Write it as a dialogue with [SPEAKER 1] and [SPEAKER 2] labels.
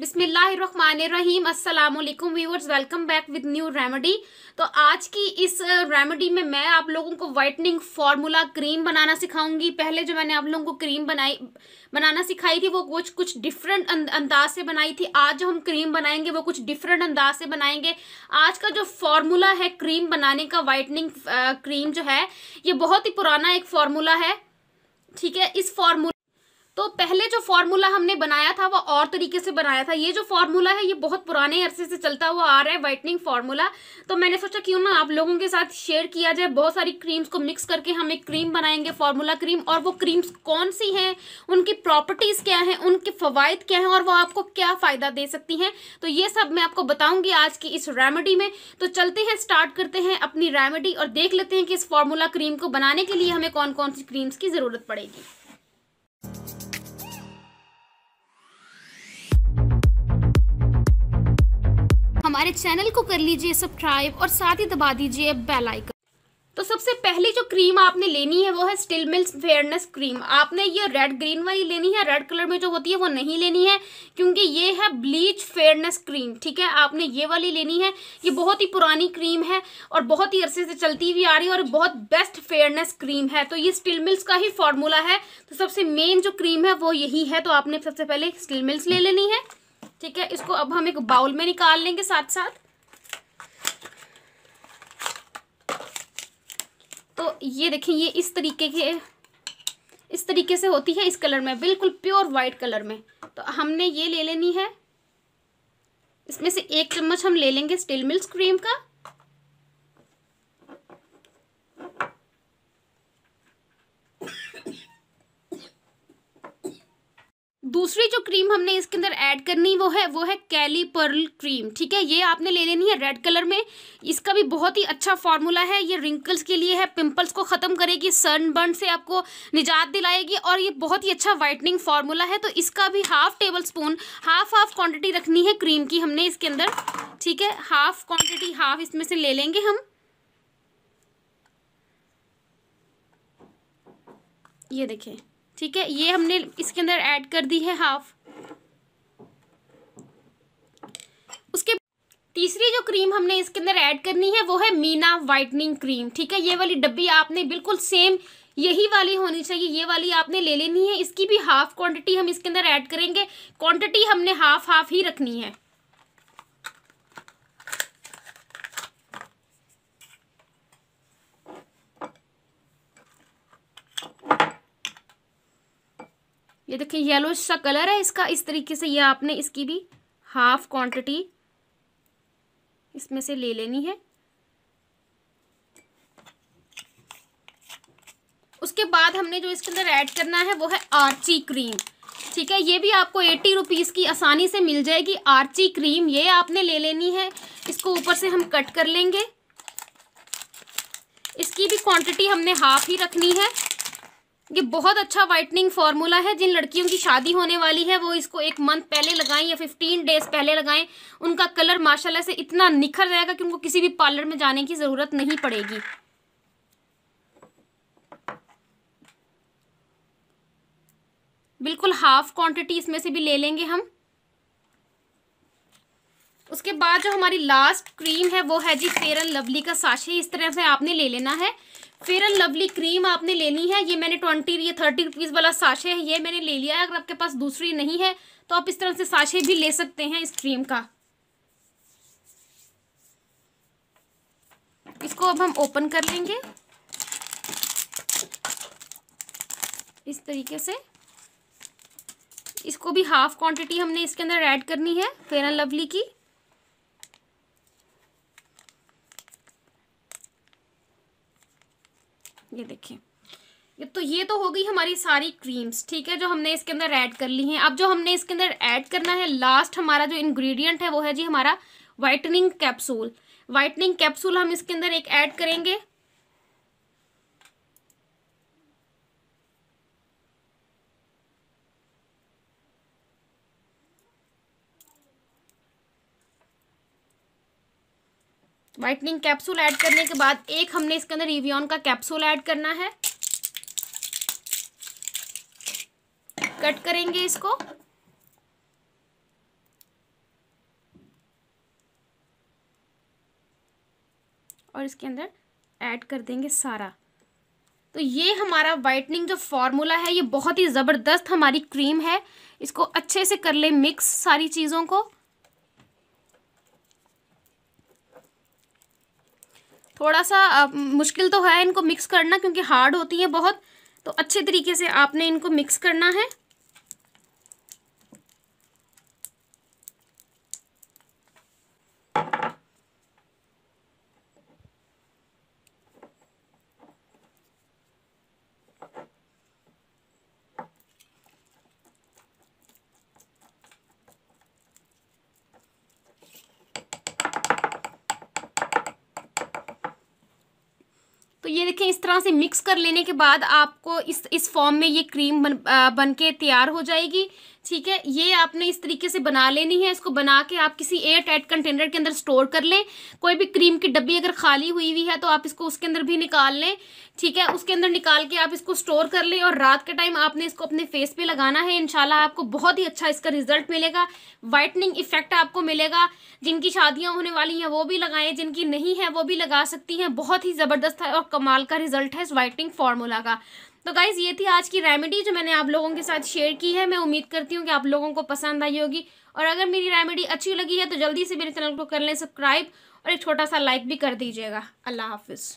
[SPEAKER 1] बिसमीम असलकुम viewers welcome back with new remedy तो आज की इस रेमेडी में मैं आप लोगों को वाइटनिंग फार्मूला क्रीम बनाना सिखाऊंगी पहले जो मैंने आप लोगों को क्रीम बनाई बनाना सिखाई थी वो कुछ कुछ डिफरेंट अं, अंदाज से बनाई थी आज जो हम क्रीम बनाएंगे वो कुछ डिफरेंट अंदाज से बनाएंगे आज का जो फार्मूला है क्रीम बनाने का वाइटनिंग क्रीम जो है ये बहुत ही पुराना एक फार्मूला है ठीक है इस फार्मूला तो पहले जो फॉर्मूला हमने बनाया था वो और तरीके से बनाया था ये जो फॉर्मूला है ये बहुत पुराने अरसे से चलता हुआ आ रहा है वाइटनिंग फॉर्मूला तो मैंने सोचा क्यों ना आप लोगों के साथ शेयर किया जाए बहुत सारी क्रीम्स को मिक्स करके हम एक क्रीम बनाएंगे फार्मूला क्रीम और वो क्रीम्स कौन सी हैं उनकी प्रॉपर्टीज़ क्या हैं उनके फ़वाद क्या हैं और वो आपको क्या फ़ायदा दे सकती हैं तो ये सब मैं आपको बताऊँगी आज की इस रेमेडी में तो चलते हैं स्टार्ट करते हैं अपनी रेमेडी और देख लेते हैं कि इस फार्मूला क्रीम को बनाने के लिए हमें कौन कौन सी क्रीम्स की ज़रूरत पड़ेगी हमारे चैनल को कर लीजिए सब्सक्राइब और साथ ही दबा दीजिए बेल आइकन तो सबसे पहली जो क्रीम आपने लेनी है वो है स्टिल मिल्स फेयरनेस क्रीम आपने ये रेड ग्रीन वाली लेनी है रेड कलर में जो होती है वो नहीं लेनी है क्योंकि ये है ब्लीच फेयरनेस क्रीम ठीक है आपने ये वाली लेनी है ये बहुत ही पुरानी क्रीम है और बहुत ही अरसे से चलती हुई आ रही है और बहुत बेस्ट फेयरनेस क्रीम है तो ये स्टिल मिल्स का ही फॉर्मूला है तो सबसे मेन जो क्रीम है वो यही है तो आपने सबसे पहले स्टिल मिल्स ले लेनी है ठीक है इसको अब हम एक बाउल में निकाल लेंगे साथ साथ तो ये देखें ये इस तरीके के इस तरीके से होती है इस कलर में बिल्कुल प्योर वाइट कलर में तो हमने ये ले लेनी है इसमें से एक चम्मच हम ले लेंगे स्टील मिल्क क्रीम का दूसरी जो क्रीम हमने इसके अंदर ऐड करनी वो है वो है कैली पर्ल क्रीम ठीक है ये आपने ले लेनी है रेड कलर में इसका भी बहुत ही अच्छा फार्मूला है ये रिंकल्स के लिए है पिंपल्स को ख़त्म करेगी सनबर्न से आपको निजात दिलाएगी और ये बहुत ही अच्छा वाइटनिंग फार्मूला है तो इसका भी half table spoon half half quantity रखनी है क्रीम की हमने इसके अंदर ठीक है हाफ क्वान्टिटी हाफ इसमें से ले लेंगे हम ये देखें ठीक है ये हमने इसके अंदर ऐड कर दी है हाफ उसके तीसरी जो क्रीम हमने इसके अंदर ऐड करनी है वो है मीना वाइटनिंग क्रीम ठीक है ये वाली डब्बी आपने बिल्कुल सेम यही वाली होनी चाहिए ये वाली आपने ले लेनी है इसकी भी हाफ क्वांटिटी हम इसके अंदर ऐड करेंगे क्वांटिटी हमने हाफ हाफ ही रखनी है ये देखिए येलो सा कलर है इसका इस तरीके से ये आपने इसकी भी हाफ क्वांटिटी इसमें से ले लेनी है उसके बाद हमने जो इसके अंदर ऐड करना है वो है आर्ची क्रीम ठीक है ये भी आपको एट्टी रुपीज़ की आसानी से मिल जाएगी आर्ची क्रीम ये आपने ले लेनी है इसको ऊपर से हम कट कर लेंगे इसकी भी क्वांटिटी हमने हाफ ही रखनी है ये बहुत अच्छा वाइटनिंग फार्मूला है जिन लड़कियों की शादी होने वाली है वो इसको एक मंथ पहले लगाएं या फिफ्टीन डेज पहले लगाएं उनका कलर माशाल्लाह से इतना निखर जाएगा कि उनको किसी भी पार्लर में जाने की ज़रूरत नहीं पड़ेगी बिल्कुल हाफ क्वांटिटी इसमें से भी ले लेंगे हम उसके बाद जो हमारी लास्ट क्रीम है वो है जी फेयर एंड लवली का साशे इस तरह से आपने ले लेना है फेयर एंड लवली क्रीम आपने लेनी है ये मैंने ट्वेंटी ये थर्टी रुपीज़ वाला साशे है ये मैंने ले लिया है अगर आपके पास दूसरी नहीं है तो आप इस तरह से साशे भी ले सकते हैं इस क्रीम का इसको अब हम ओपन कर लेंगे इस तरीके से इसको भी हाफ क्वांटिटी हमने इसके अंदर ऐड करनी है फेयर एंड लवली की ये देखिए ये तो ये तो हो गई हमारी सारी क्रीम्स ठीक है जो हमने इसके अंदर ऐड कर ली हैं अब जो हमने इसके अंदर ऐड करना है लास्ट हमारा जो इंग्रेडिएंट है वो है जी हमारा वाइटनिंग कैप्सूल वाइटनिंग कैप्सूल हम इसके अंदर एक ऐड करेंगे वाइटनिंग कैप्सूल ऐड करने के बाद एक हमने इसके अंदर इवियन का कैप्सूल ऐड करना है
[SPEAKER 2] कट करेंगे इसको
[SPEAKER 1] और इसके अंदर ऐड कर देंगे सारा तो ये हमारा वाइटनिंग जो फॉर्मूला है ये बहुत ही ज़बरदस्त हमारी क्रीम है इसको अच्छे से कर ले मिक्स सारी चीज़ों को थोड़ा सा आ, मुश्किल तो है इनको मिक्स करना क्योंकि हार्ड होती है बहुत तो अच्छे तरीके से आपने इनको मिक्स करना है y देखें इस तरह से मिक्स कर लेने के बाद आपको इस इस फॉर्म में ये क्रीम बन बन के तैयार हो जाएगी ठीक है ये आपने इस तरीके से बना लेनी है इसको बना के आप किसी एयर टाइट कंटेनर के अंदर स्टोर कर लें कोई भी क्रीम की डब्बी अगर खाली हुई हुई है तो आप इसको उसके अंदर भी निकाल लें ठीक है उसके अंदर निकाल के आप इसको स्टोर कर लें और रात के टाइम आपने इसको अपने फेस पे लगाना है इनशाला आपको बहुत ही अच्छा इसका रिजल्ट मिलेगा वाइटनिंग इफेक्ट आपको मिलेगा जिनकी शादियाँ होने वाली हैं वो भी लगाएं जिनकी नहीं है वो भी लगा सकती हैं बहुत ही ज़बरदस्त है और कमाल का रिजल्ट है वाइटनिंग फार्मूला का तो गाइज़ ये थी आज की रेमेडी जो मैंने आप लोगों के साथ शेयर की है मैं उम्मीद करती हूँ कि आप लोगों को पसंद आई होगी और अगर मेरी रेमेडी अच्छी लगी है तो जल्दी से मेरे चैनल को कर लें सब्सक्राइब और एक छोटा सा लाइक भी कर दीजिएगा अल्लाह हाफिज़